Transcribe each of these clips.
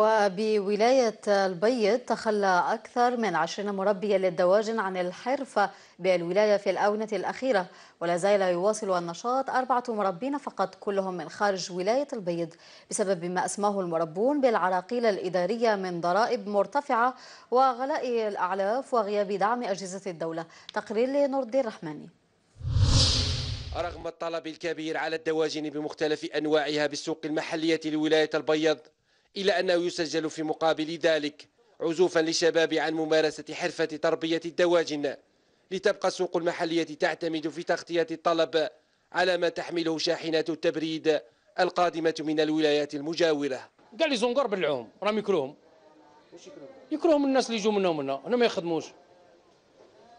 وبولاية البيض تخلى أكثر من عشرين مربيا للدواجن عن الحرفة بالولاية في الآونة الأخيرة ولا زال يواصل النشاط أربعة مربين فقط كلهم من خارج ولاية البيض بسبب ما أسماه المربون بالعراقيل الإدارية من ضرائب مرتفعة وغلاء الأعلاف وغياب دعم أجهزة الدولة تقرير لنور الدين الرحماني رغم الطلب الكبير على الدواجن بمختلف أنواعها بالسوق المحلية لولاية البيض إلا أنه يسجل في مقابل ذلك عزوفا للشباب عن ممارسة حرفة تربية الدواجن لتبقى السوق المحلية تعتمد في تغطية الطلب على ما تحمله شاحنات التبريد القادمة من الولايات المجاورة قال لي زنقر بالعوم راهم يكرههم يكرههم الناس اللي يجوا منا هنا ما يخدموش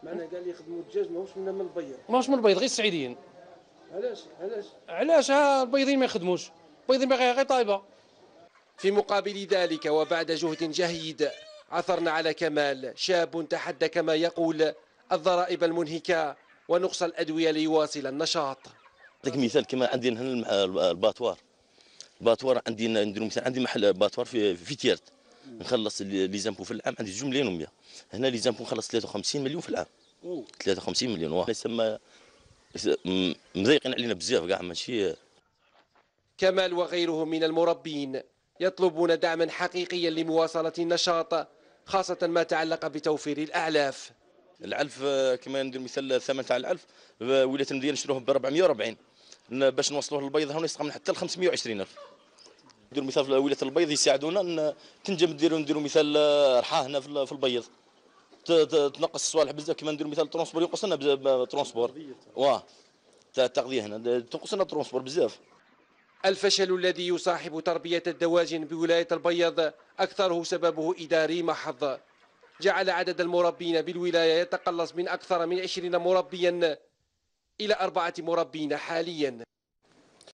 معنا قال لي يخدموا الدجاج ماهوش منا من البيض ماهوش من البيض غير السعيديين علاش علاش علاش البيضين ما يخدموش البيضين باغي غير طايبه في مقابل ذلك وبعد جهد جهيد عثرنا على كمال شاب تحدى كما يقول الضرائب المنهكة ونقص الأدوية ليواصل النشاط أعطيك مثال كما عندنا هنا الباتوار الباتوار عندي نديرو مثال عندي محل باتوار في في تيرت نخلص لي زامبو في العام عندي 2 مليون و100 هنا لي زامبو نخلص 53 مليون في العام 53 مليون واحد تسمى مضايقين علينا بزاف كاع ماشي كمال وغيره من المربين يطلبون دعما حقيقيا لمواصلة النشاط خاصة ما تعلق بتوفير الأعلاف العلف آه، كما ندير مثال الثمن آه، تاع العلف آه، ولايه المدينة نشروه ب 440 باش نوصلوه للبيض هنا يستقى من حتى ل 520 الف نديروا مثال في ولايه البيض يساعدونا تنجم نديروا نديروا مثال رحاه هنا في البيض تنقص الصوالح بزاف كما نديروا مثال الترونسبور ينقص لنا الترونسبور واه تاع التغذيه هنا تنقص لنا الترونسبور بزاف الفشل الذي يصاحب تربية الدواجن بولاية البيض أكثره سببه إداري محض جعل عدد المربين بالولاية يتقلص من أكثر من 20 مربيا إلى أربعة مربين حاليا